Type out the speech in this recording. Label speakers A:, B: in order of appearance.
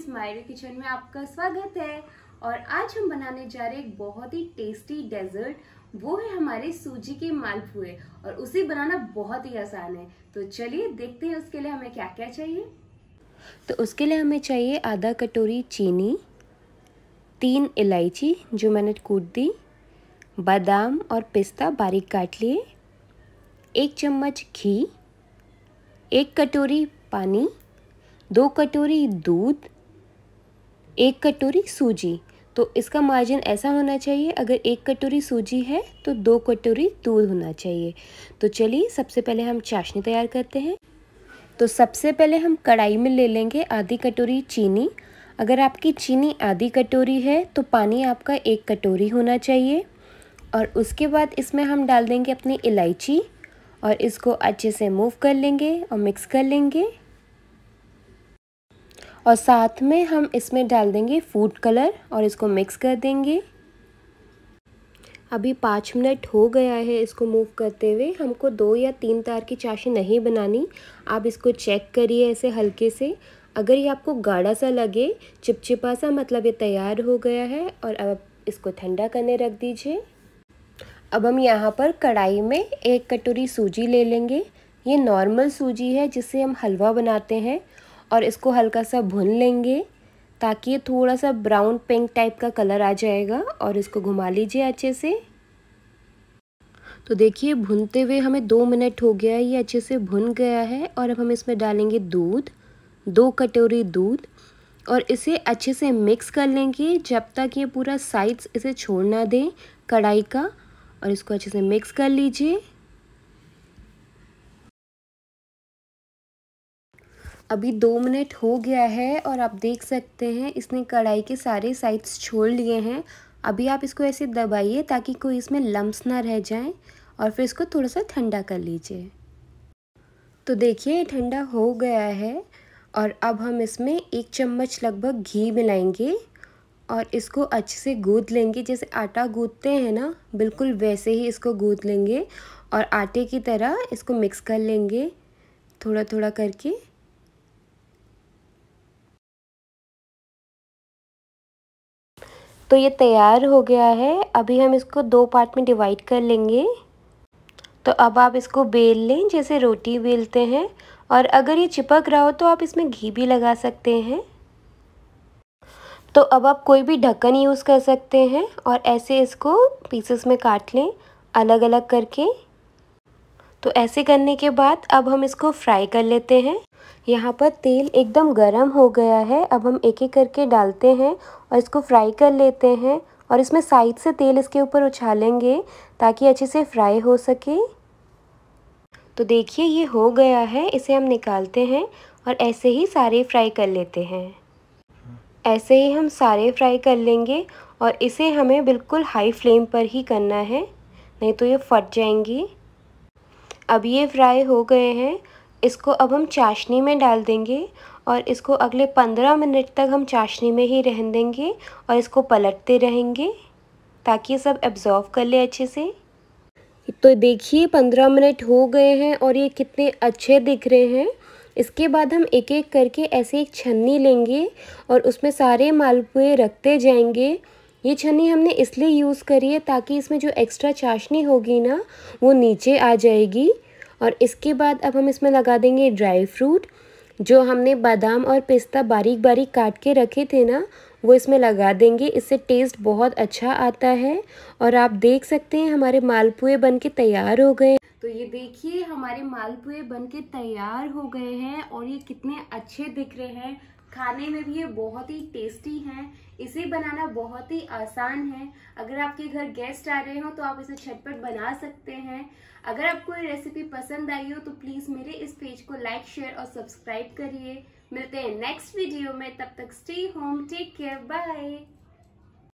A: friends मायरी kitchen में आपका स्वागत है और आज हम बनाने जा रहे एक बहुत ही टेस्टी डेजर्ट वो है हमारे सूजी के मालपुए और उसे बनाना बहुत ही आसान है तो चलिए देखते हैं उसके लिए हमें क्या क्या चाहिए तो उसके लिए हमें चाहिए आधा कटोरी चीनी तीन इलायची जो मैंने कूट दी बादाम और पिस्ता बारीक काट लिए एक चम्मच घी एक कटोरी पानी दो कटोरी दूध एक कटोरी सूजी तो इसका मार्जिन ऐसा होना चाहिए अगर एक कटोरी सूजी है तो दो कटोरी दूध होना चाहिए तो चलिए सबसे पहले हम चाशनी तैयार करते हैं तो सबसे पहले हम कढ़ाई में ले लेंगे आधी कटोरी चीनी अगर आपकी चीनी आधी कटोरी है तो पानी आपका एक कटोरी होना चाहिए और उसके बाद इसमें हम डाल देंगे अपनी इलायची और इसको अच्छे से मूव कर लेंगे और मिक्स कर लेंगे और साथ में हम इसमें डाल देंगे फूड कलर और इसको मिक्स कर देंगे अभी पाँच मिनट हो गया है इसको मूव करते हुए हमको दो या तीन तार की चाशनी नहीं बनानी आप इसको चेक करिए ऐसे हल्के से अगर ये आपको गाढ़ा सा लगे चिपचिपा सा मतलब ये तैयार हो गया है और अब इसको ठंडा करने रख दीजिए अब हम यहाँ पर कढ़ाई में एक कटोरी सूजी ले लेंगे ये नॉर्मल सूजी है जिससे हम हलवा बनाते हैं और इसको हल्का सा भून लेंगे ताकि ये थोड़ा सा ब्राउन पिंक टाइप का कलर आ जाएगा और इसको घुमा लीजिए अच्छे से तो देखिए भुनते हुए हमें दो मिनट हो गया है ये अच्छे से भुन गया है और अब हम इसमें डालेंगे दूध दो कटोरी दूध और इसे अच्छे से मिक्स कर लेंगे जब तक ये पूरा साइड्स इसे छोड़ना दें कढ़ाई का और इसको अच्छे से मिक्स कर लीजिए अभी दो मिनट हो गया है और आप देख सकते हैं इसने कढ़ाई के सारे साइड्स छोड़ लिए हैं अभी आप इसको ऐसे दबाइए ताकि कोई इसमें लम्स ना रह जाए और फिर इसको थोड़ा सा ठंडा कर लीजिए तो देखिए ठंडा हो गया है और अब हम इसमें एक चम्मच लगभग घी मिलाएंगे और इसको अच्छे से गूँद लेंगे जैसे आटा गूँदते हैं ना बिल्कुल वैसे ही इसको गूँद लेंगे और आटे की तरह इसको मिक्स कर लेंगे थोड़ा थोड़ा करके तो ये तैयार हो गया है अभी हम इसको दो पार्ट में डिवाइड कर लेंगे तो अब आप इसको बेल लें जैसे रोटी बेलते हैं और अगर ये चिपक रहा हो तो आप इसमें घी भी लगा सकते हैं तो अब आप कोई भी ढक्कन यूज़ कर सकते हैं और ऐसे इसको पीसेस में काट लें अलग अलग करके तो ऐसे करने के बाद अब हम इसको फ्राई कर लेते हैं यहाँ पर तेल एकदम गर्म हो गया है अब हम एक एक करके डालते हैं और इसको फ्राई कर लेते हैं और इसमें साइड से तेल इसके ऊपर उछालेंगे ताकि अच्छे से फ्राई हो सके तो देखिए ये हो गया है इसे हम निकालते हैं और ऐसे ही सारे फ्राई कर लेते हैं ऐसे ही हम सारे फ्राई कर लेंगे और इसे हमें बिल्कुल हाई फ्लेम पर ही करना है नहीं तो ये फट जाएंगी अब ये फ्राई हो गए हैं इसको अब हम चाशनी में डाल देंगे और इसको अगले पंद्रह मिनट तक हम चाशनी में ही रहन देंगे और इसको पलटते रहेंगे ताकि सब एब्ज़ॉर्व कर ले अच्छे से तो देखिए पंद्रह मिनट हो गए हैं और ये कितने अच्छे दिख रहे हैं इसके बाद हम एक एक करके ऐसे एक छन्नी लेंगे और उसमें सारे मालपुए रखते जाएंगे ये छन्नी हमने इसलिए यूज़ करी है ताकि इसमें जो एक्स्ट्रा चाशनी होगी ना वो नीचे आ जाएगी और इसके बाद अब हम इसमें लगा देंगे ड्राई फ्रूट जो हमने बादाम और पिस्ता बारीक बारीक काट के रखे थे ना वो इसमें लगा देंगे इससे टेस्ट बहुत अच्छा आता है और आप देख सकते हैं हमारे मालपुए बन के तैयार हो गए तो ये देखिए हमारे मालपुए बन के तैयार हो गए हैं और ये कितने अच्छे दिख रहे हैं खाने में भी ये बहुत ही टेस्टी हैं इसे बनाना बहुत ही आसान है अगर आपके घर गेस्ट आ रहे हो तो आप इसे छटपट बना सकते हैं अगर आपको ये रेसिपी पसंद आई हो तो प्लीज़ मेरे इस पेज को लाइक शेयर और सब्सक्राइब करिए मिलते हैं नेक्स्ट वीडियो में तब तक stay home take care bye